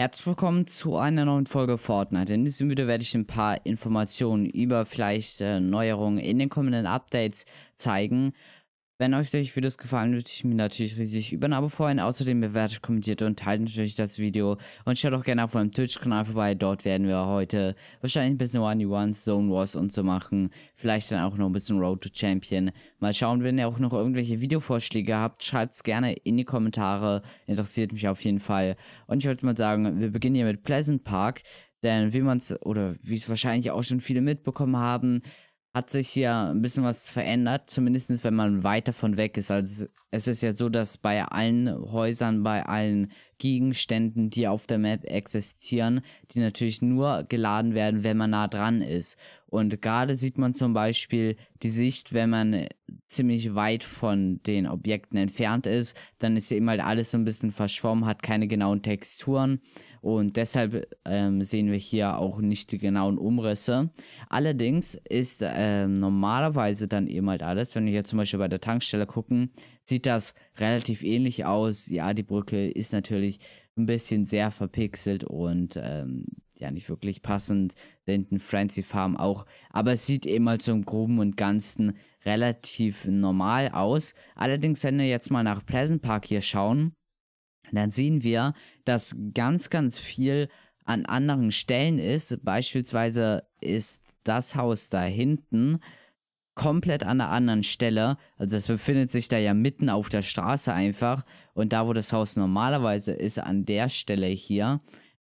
Herzlich willkommen zu einer neuen Folge Fortnite. In diesem Video werde ich ein paar Informationen über vielleicht äh, Neuerungen in den kommenden Updates zeigen. Wenn euch solche Videos gefallen, würde ich mich natürlich riesig über ein Abo freuen. Außerdem bewertet, kommentiert und teilt natürlich das Video. Und schaut auch gerne auf meinem Twitch-Kanal vorbei. Dort werden wir heute wahrscheinlich ein bisschen one One Zone Wars und so machen. Vielleicht dann auch noch ein bisschen Road to Champion. Mal schauen, wenn ihr auch noch irgendwelche Videovorschläge habt, schreibt es gerne in die Kommentare. Interessiert mich auf jeden Fall. Und ich würde mal sagen, wir beginnen hier mit Pleasant Park. Denn wie man es, oder wie es wahrscheinlich auch schon viele mitbekommen haben, hat sich ja ein bisschen was verändert, zumindest wenn man weiter von weg ist. Also es ist ja so, dass bei allen Häusern, bei allen Gegenständen, die auf der Map existieren, die natürlich nur geladen werden, wenn man nah dran ist. Und gerade sieht man zum Beispiel die Sicht, wenn man äh, ziemlich weit von den Objekten entfernt ist, dann ist eben halt alles so ein bisschen verschwommen, hat keine genauen Texturen und deshalb ähm, sehen wir hier auch nicht die genauen Umrisse. Allerdings ist ähm, normalerweise dann eben halt alles, wenn wir jetzt zum Beispiel bei der Tankstelle gucken, sieht das relativ ähnlich aus. Ja, die Brücke ist natürlich ein bisschen sehr verpixelt und ähm, ja, nicht wirklich passend, denn Frenzy Farm auch. Aber es sieht eben halt so im Groben und Ganzen Ganzen relativ normal aus. Allerdings, wenn wir jetzt mal nach Pleasant Park hier schauen, dann sehen wir, dass ganz, ganz viel an anderen Stellen ist. Beispielsweise ist das Haus da hinten komplett an einer anderen Stelle. Also es befindet sich da ja mitten auf der Straße einfach. Und da, wo das Haus normalerweise ist, an der Stelle hier,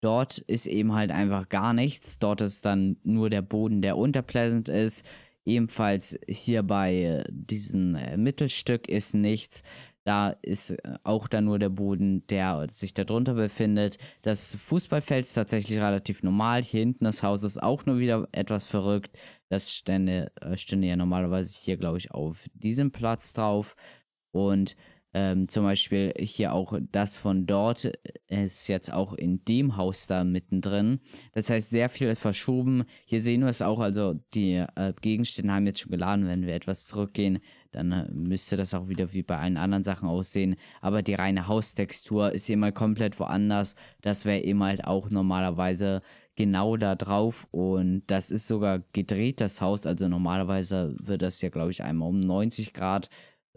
dort ist eben halt einfach gar nichts. Dort ist dann nur der Boden, der unter Pleasant ist. Ebenfalls hier bei äh, diesem äh, Mittelstück ist nichts. Da ist äh, auch dann nur der Boden, der sich darunter befindet. Das Fußballfeld ist tatsächlich relativ normal. Hier hinten das Haus ist auch nur wieder etwas verrückt. Das stände, stünde ja normalerweise hier, glaube ich, auf diesem Platz drauf. Und ähm, zum Beispiel hier auch das von dort äh, ist jetzt auch in dem Haus da mittendrin. Das heißt, sehr viel verschoben. Hier sehen wir es auch, also die äh, Gegenstände haben jetzt schon geladen. Wenn wir etwas zurückgehen, dann äh, müsste das auch wieder wie bei allen anderen Sachen aussehen. Aber die reine Haustextur ist hier mal komplett woanders. Das wäre eben halt auch normalerweise genau da drauf. Und das ist sogar gedreht, das Haus. Also normalerweise wird das ja, glaube ich, einmal um 90 Grad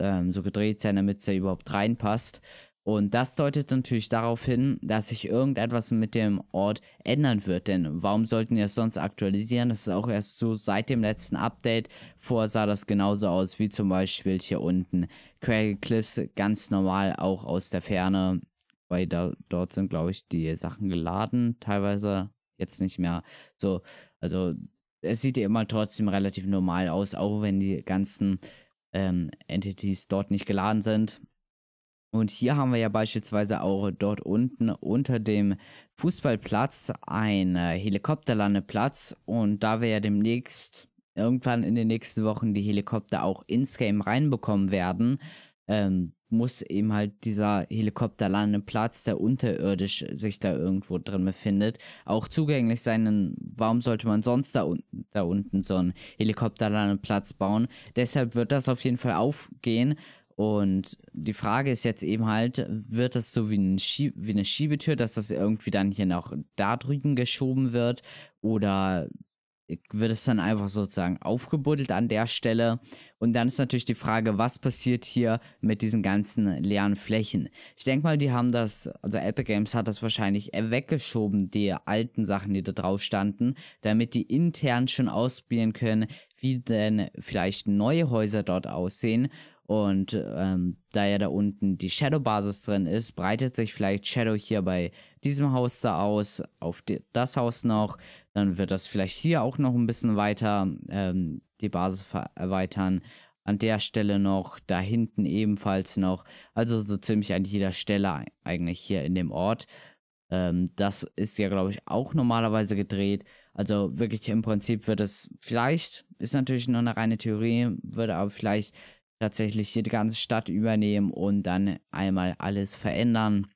ähm, so gedreht sein, damit es da überhaupt reinpasst. Und das deutet natürlich darauf hin, dass sich irgendetwas mit dem Ort ändern wird. Denn warum sollten wir es sonst aktualisieren? Das ist auch erst so seit dem letzten Update. Vorher sah das genauso aus wie zum Beispiel hier unten. Craig Cliffs ganz normal auch aus der Ferne. Weil da, dort sind, glaube ich, die Sachen geladen. Teilweise jetzt nicht mehr. So, also es sieht immer trotzdem relativ normal aus, auch wenn die ganzen ähm, Entities dort nicht geladen sind. Und hier haben wir ja beispielsweise auch dort unten unter dem Fußballplatz einen äh, Helikopterlandeplatz. Und da wir ja demnächst irgendwann in den nächsten Wochen die Helikopter auch ins Game reinbekommen werden, ähm, muss eben halt dieser Helikopterlandeplatz, der unterirdisch sich da irgendwo drin befindet, auch zugänglich sein. Denn warum sollte man sonst da unten, da unten so einen Helikopterlandeplatz bauen? Deshalb wird das auf jeden Fall aufgehen. Und die Frage ist jetzt eben halt, wird das so wie, ein wie eine Schiebetür, dass das irgendwie dann hier noch da drüben geschoben wird? Oder wird es dann einfach sozusagen aufgebuddelt an der Stelle. Und dann ist natürlich die Frage, was passiert hier mit diesen ganzen leeren Flächen? Ich denke mal, die haben das, also Epic Games hat das wahrscheinlich weggeschoben, die alten Sachen, die da drauf standen, damit die intern schon ausspielen können, wie denn vielleicht neue Häuser dort aussehen. Und ähm, da ja da unten die Shadow-Basis drin ist, breitet sich vielleicht Shadow hier bei diesem Haus da aus, auf die, das Haus noch, dann wird das vielleicht hier auch noch ein bisschen weiter ähm, die Basis erweitern. An der Stelle noch, da hinten ebenfalls noch. Also so ziemlich an jeder Stelle eigentlich hier in dem Ort. Ähm, das ist ja, glaube ich, auch normalerweise gedreht. Also wirklich im Prinzip wird es vielleicht, ist natürlich nur eine reine Theorie, würde aber vielleicht tatsächlich hier die ganze Stadt übernehmen und dann einmal alles verändern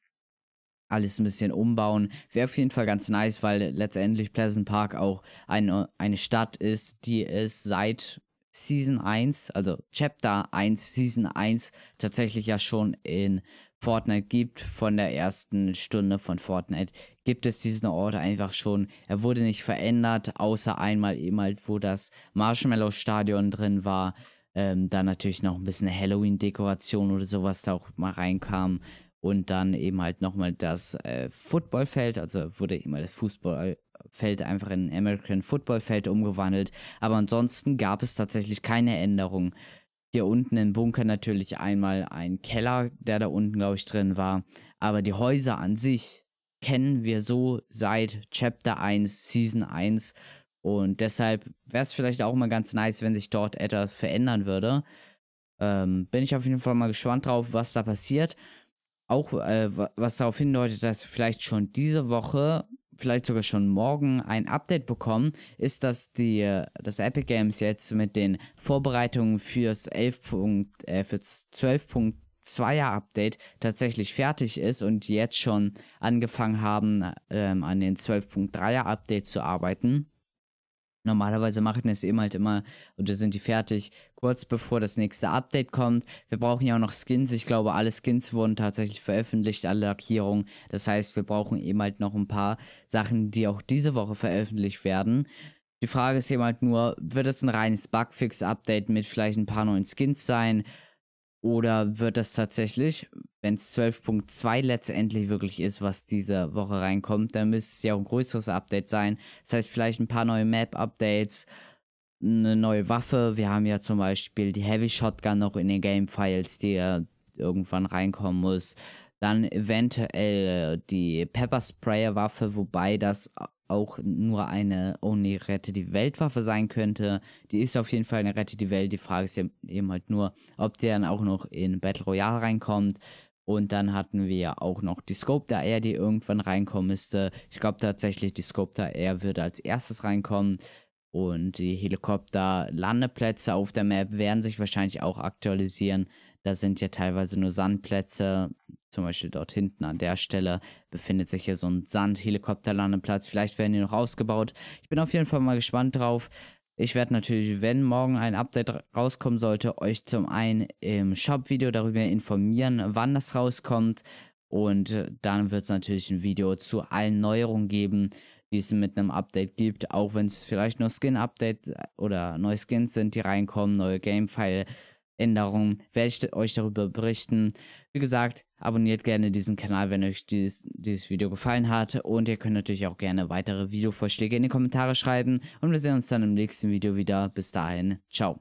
alles ein bisschen umbauen. Wäre auf jeden Fall ganz nice, weil letztendlich Pleasant Park auch eine, eine Stadt ist, die es seit Season 1, also Chapter 1, Season 1 tatsächlich ja schon in Fortnite gibt. Von der ersten Stunde von Fortnite gibt es diesen Ort einfach schon. Er wurde nicht verändert, außer einmal eben halt, wo das Marshmallow-Stadion drin war. Ähm, dann natürlich noch ein bisschen Halloween-Dekoration oder sowas da auch mal reinkam und dann eben halt nochmal das äh, Footballfeld, also wurde immer das Fußballfeld einfach in American Footballfeld umgewandelt. Aber ansonsten gab es tatsächlich keine Änderung. Hier unten im Bunker natürlich einmal ein Keller, der da unten, glaube ich, drin war. Aber die Häuser an sich kennen wir so seit Chapter 1, Season 1. Und deshalb wäre es vielleicht auch mal ganz nice, wenn sich dort etwas verändern würde. Ähm, bin ich auf jeden Fall mal gespannt drauf, was da passiert auch äh, was darauf hindeutet, dass wir vielleicht schon diese Woche, vielleicht sogar schon morgen ein Update bekommen, ist, dass die äh, das Epic Games jetzt mit den Vorbereitungen fürs 11. äh, fürs 12.2er Update tatsächlich fertig ist und jetzt schon angefangen haben, ähm, an den 12.3er Update zu arbeiten. Normalerweise machen es eben halt immer, oder sind die fertig, kurz bevor das nächste Update kommt. Wir brauchen ja auch noch Skins. Ich glaube, alle Skins wurden tatsächlich veröffentlicht, alle Lackierungen. Das heißt, wir brauchen eben halt noch ein paar Sachen, die auch diese Woche veröffentlicht werden. Die Frage ist eben halt nur, wird es ein reines Bugfix-Update mit vielleicht ein paar neuen Skins sein? Oder wird das tatsächlich, wenn es 12.2 letztendlich wirklich ist, was diese Woche reinkommt, dann müsste es ja auch ein größeres Update sein. Das heißt, vielleicht ein paar neue Map-Updates, eine neue Waffe. Wir haben ja zum Beispiel die Heavy Shotgun noch in den Game-Files, die ja irgendwann reinkommen muss. Dann eventuell äh, die Pepper Sprayer-Waffe, wobei das auch nur eine Only Rette die Welt-Waffe sein könnte. Die ist auf jeden Fall eine Rette die Welt. Die Frage ist eben halt nur, ob die dann auch noch in Battle Royale reinkommt. Und dann hatten wir auch noch die Sculptor Air, die irgendwann reinkommen müsste. Ich glaube tatsächlich, die Sculptor Air würde als erstes reinkommen. Und die Helikopter-Landeplätze auf der Map werden sich wahrscheinlich auch aktualisieren. Da sind ja teilweise nur Sandplätze. Zum Beispiel dort hinten an der Stelle befindet sich ja so ein Sand-Helikopterlandeplatz. Vielleicht werden die noch ausgebaut. Ich bin auf jeden Fall mal gespannt drauf. Ich werde natürlich, wenn morgen ein Update rauskommen sollte, euch zum einen im Shop-Video darüber informieren, wann das rauskommt. Und äh, dann wird es natürlich ein Video zu allen Neuerungen geben, die es mit einem Update gibt. Auch wenn es vielleicht nur skin updates äh, oder neue Skins sind, die reinkommen, neue Game-File. Änderungen werde ich euch darüber berichten. Wie gesagt, abonniert gerne diesen Kanal, wenn euch dies, dieses Video gefallen hat. Und ihr könnt natürlich auch gerne weitere Videovorschläge in die Kommentare schreiben. Und wir sehen uns dann im nächsten Video wieder. Bis dahin, ciao.